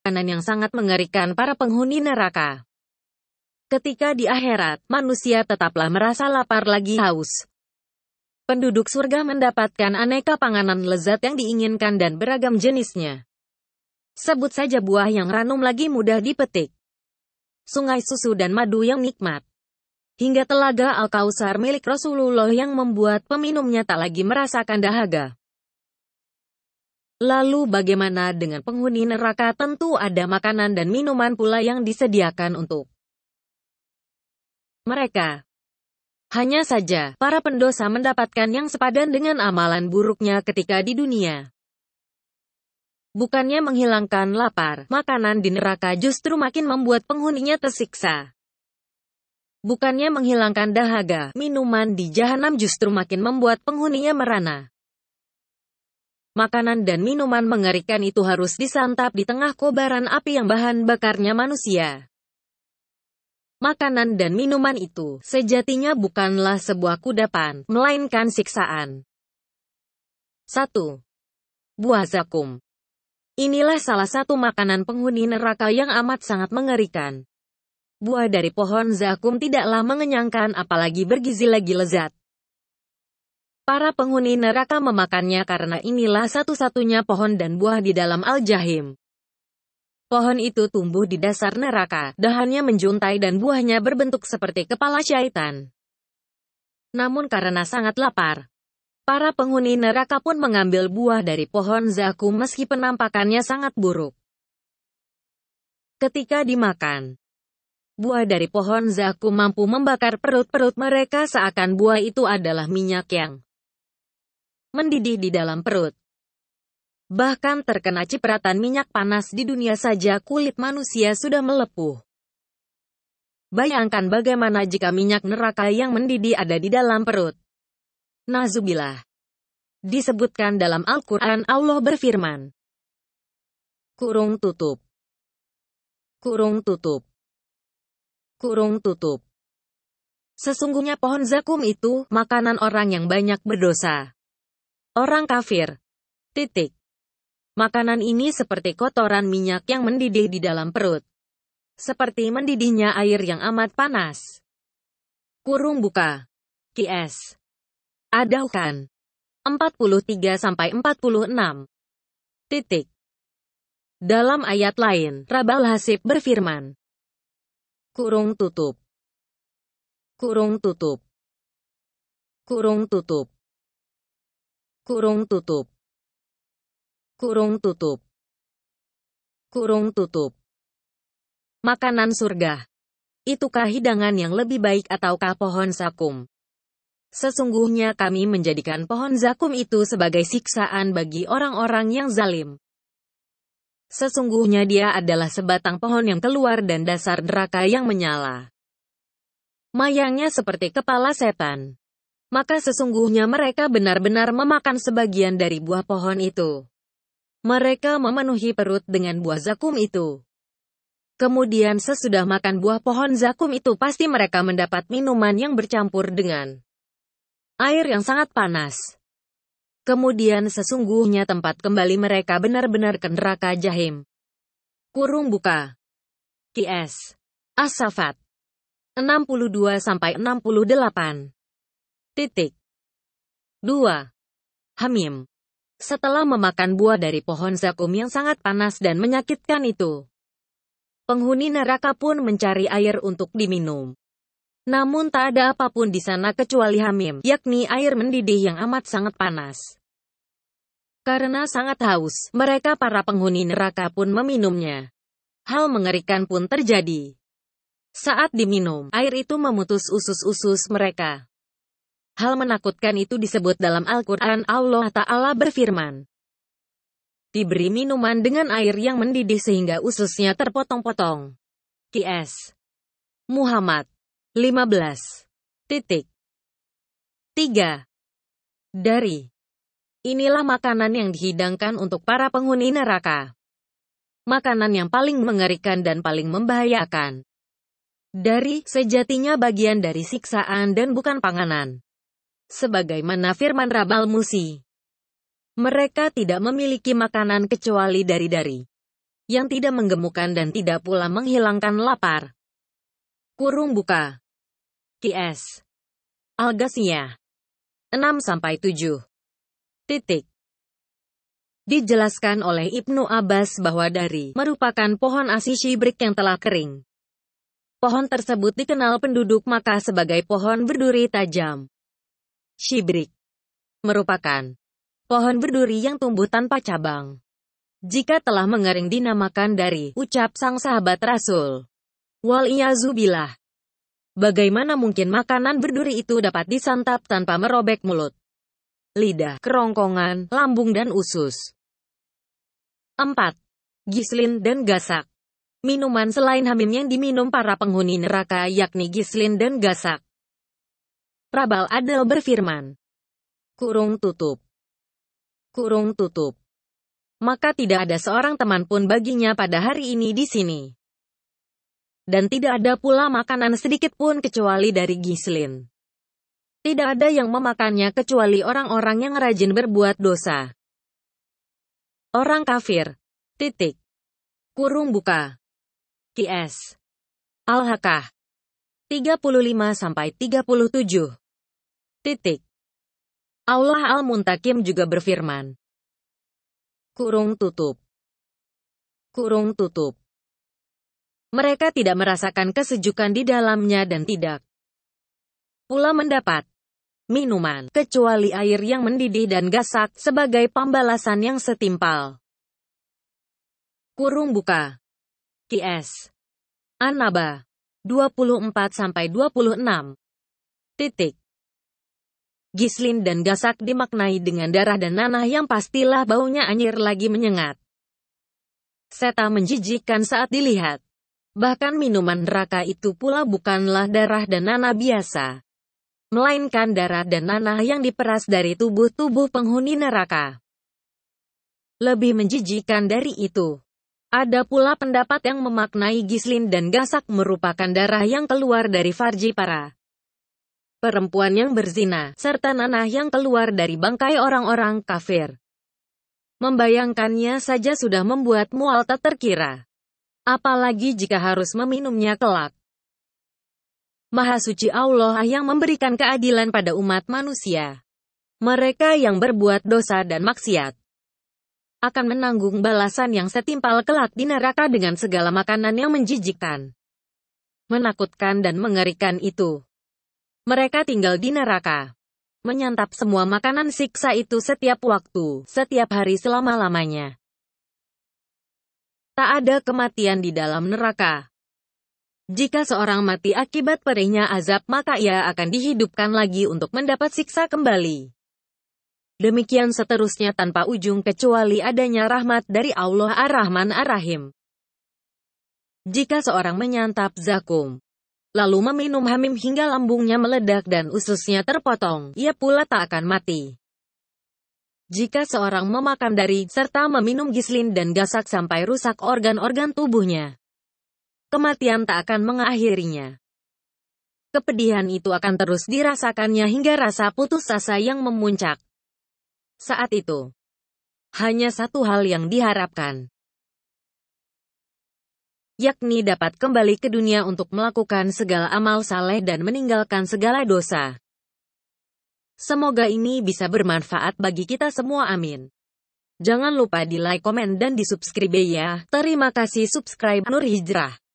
kanan yang sangat mengerikan para penghuni neraka. Ketika di akhirat, manusia tetaplah merasa lapar lagi haus. Penduduk surga mendapatkan aneka panganan lezat yang diinginkan dan beragam jenisnya. Sebut saja buah yang ranum lagi mudah dipetik. Sungai susu dan madu yang nikmat hingga telaga Al-Kausar milik Rasulullah yang membuat peminumnya tak lagi merasakan dahaga. Lalu bagaimana dengan penghuni neraka? Tentu ada makanan dan minuman pula yang disediakan untuk mereka. Hanya saja, para pendosa mendapatkan yang sepadan dengan amalan buruknya ketika di dunia. Bukannya menghilangkan lapar, makanan di neraka justru makin membuat penghuninya tersiksa. Bukannya menghilangkan dahaga, minuman di jahanam justru makin membuat penghuninya merana makanan dan minuman mengerikan itu harus disantap di tengah kobaran api yang bahan bakarnya manusia. Makanan dan minuman itu sejatinya bukanlah sebuah kudapan, melainkan siksaan. 1. Buah zakum Inilah salah satu makanan penghuni neraka yang amat sangat mengerikan. Buah dari pohon zakum tidaklah mengenyangkan apalagi bergizi lagi lezat. Para penghuni neraka memakannya karena inilah satu-satunya pohon dan buah di dalam Al-Jahim. Pohon itu tumbuh di dasar neraka, dahannya menjuntai dan buahnya berbentuk seperti kepala syaitan. Namun karena sangat lapar, para penghuni neraka pun mengambil buah dari pohon zaku meski penampakannya sangat buruk. Ketika dimakan, buah dari pohon zaku mampu membakar perut-perut mereka seakan buah itu adalah minyak yang mendidih di dalam perut. Bahkan terkena cipratan minyak panas di dunia saja kulit manusia sudah melepuh. Bayangkan bagaimana jika minyak neraka yang mendidih ada di dalam perut. Nazubillah. Disebutkan dalam Al-Quran Allah berfirman. Kurung tutup. Kurung tutup. Kurung tutup. Sesungguhnya pohon zakum itu makanan orang yang banyak berdosa. Orang kafir. Titik. Makanan ini seperti kotoran minyak yang mendidih di dalam perut. Seperti mendidihnya air yang amat panas. Kurung buka. KS. Adaukan. 43-46. Titik. Dalam ayat lain, Rabal Hasib berfirman. Kurung tutup. Kurung tutup. Kurung tutup kurung tutup kurung tutup kurung tutup makanan surga itukah hidangan yang lebih baik ataukah pohon zakum? sesungguhnya kami menjadikan pohon zakum itu sebagai siksaan bagi orang-orang yang zalim sesungguhnya dia adalah sebatang pohon yang keluar dan dasar neraka yang menyala mayangnya seperti kepala setan maka sesungguhnya mereka benar-benar memakan sebagian dari buah pohon itu. Mereka memenuhi perut dengan buah zakum itu. Kemudian sesudah makan buah pohon zakum itu pasti mereka mendapat minuman yang bercampur dengan air yang sangat panas. Kemudian sesungguhnya tempat kembali mereka benar-benar ke neraka jahim. Kurung buka. KS. Asafat. 62-68 Titik. 2. Hamim. Setelah memakan buah dari pohon zakum yang sangat panas dan menyakitkan itu, penghuni neraka pun mencari air untuk diminum. Namun tak ada apapun di sana kecuali hamim, yakni air mendidih yang amat sangat panas. Karena sangat haus, mereka para penghuni neraka pun meminumnya. Hal mengerikan pun terjadi. Saat diminum, air itu memutus usus-usus mereka. Hal menakutkan itu disebut dalam Al-Quran Allah Ta'ala berfirman. Diberi minuman dengan air yang mendidih sehingga ususnya terpotong-potong. Qs. Muhammad. 15. Titik. 3. Dari. Inilah makanan yang dihidangkan untuk para penghuni neraka. Makanan yang paling mengerikan dan paling membahayakan. Dari, sejatinya bagian dari siksaan dan bukan panganan sebagaimana firman Rabal Musi. Mereka tidak memiliki makanan kecuali dari-dari yang tidak menggemukkan dan tidak pula menghilangkan lapar. Kurung buka. KS. Algasia. 6-7. Titik. Dijelaskan oleh Ibnu Abbas bahwa dari merupakan pohon brick yang telah kering. Pohon tersebut dikenal penduduk maka sebagai pohon berduri tajam. Shibrik merupakan pohon berduri yang tumbuh tanpa cabang. Jika telah mengering dinamakan dari ucap sang sahabat Rasul. Wal iyazubillah. Bagaimana mungkin makanan berduri itu dapat disantap tanpa merobek mulut, lidah, kerongkongan, lambung dan usus. 4. Gislin dan gasak. Minuman selain hamim yang diminum para penghuni neraka yakni gislin dan gasak. Rabal Adel berfirman. Kurung tutup. Kurung tutup. Maka tidak ada seorang teman pun baginya pada hari ini di sini. Dan tidak ada pula makanan sedikit pun kecuali dari Gislin. Tidak ada yang memakannya kecuali orang-orang yang rajin berbuat dosa. Orang kafir. Titik. Kurung buka. KS. Al-Hakah. 35-37 Titik. Allah Al-Muntakim juga berfirman. Kurung tutup. Kurung tutup. Mereka tidak merasakan kesejukan di dalamnya dan tidak pula mendapat minuman, kecuali air yang mendidih dan gasak sebagai pembalasan yang setimpal. Kurung buka. an Anaba. 24-26. Titik. Gislin dan Gasak dimaknai dengan darah dan nanah yang pastilah baunya anjir lagi menyengat. Seta menjijikkan saat dilihat. Bahkan minuman neraka itu pula bukanlah darah dan nanah biasa. Melainkan darah dan nanah yang diperas dari tubuh-tubuh penghuni neraka. Lebih menjijikan dari itu. Ada pula pendapat yang memaknai Gislin dan Gasak merupakan darah yang keluar dari Farji para perempuan yang berzina, serta nanah yang keluar dari bangkai orang-orang kafir. Membayangkannya saja sudah membuat mual tak terkira. Apalagi jika harus meminumnya kelak. Maha suci Allah yang memberikan keadilan pada umat manusia. Mereka yang berbuat dosa dan maksiat akan menanggung balasan yang setimpal kelak di neraka dengan segala makanan yang menjijikan, menakutkan dan mengerikan itu. Mereka tinggal di neraka. Menyantap semua makanan siksa itu setiap waktu, setiap hari selama-lamanya. Tak ada kematian di dalam neraka. Jika seorang mati akibat perihnya azab maka ia akan dihidupkan lagi untuk mendapat siksa kembali. Demikian seterusnya tanpa ujung kecuali adanya rahmat dari Allah Ar-Rahman Ar-Rahim. Jika seorang menyantap zakum, lalu meminum hamim hingga lambungnya meledak dan ususnya terpotong, ia pula tak akan mati. Jika seorang memakan dari, serta meminum gislin dan gasak sampai rusak organ-organ tubuhnya, kematian tak akan mengakhirinya. Kepedihan itu akan terus dirasakannya hingga rasa putus asa yang memuncak. Saat itu, hanya satu hal yang diharapkan, yakni dapat kembali ke dunia untuk melakukan segala amal saleh dan meninggalkan segala dosa. Semoga ini bisa bermanfaat bagi kita semua amin. Jangan lupa di like, komen, dan di subscribe ya. Terima kasih subscribe Nur Hijrah.